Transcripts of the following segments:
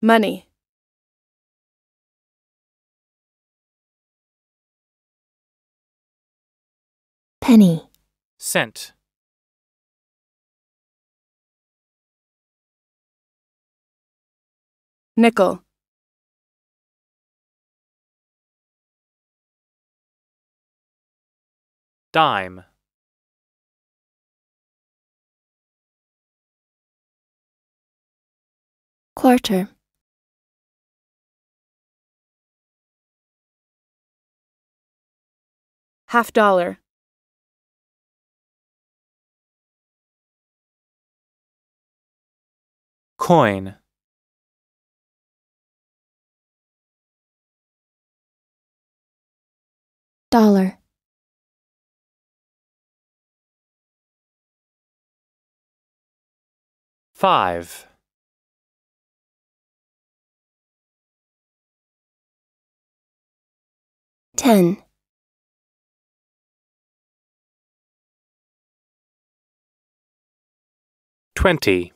Money. Penny. Cent. Nickel. Dime. Quarter. Half dollar. Coin. Dollar. Five. Ten. 20.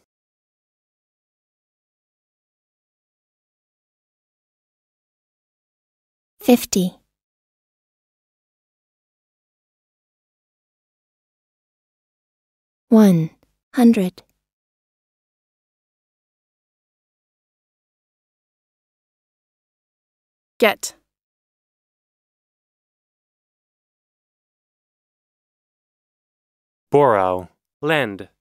Fifty. 100 Get Borrow, lend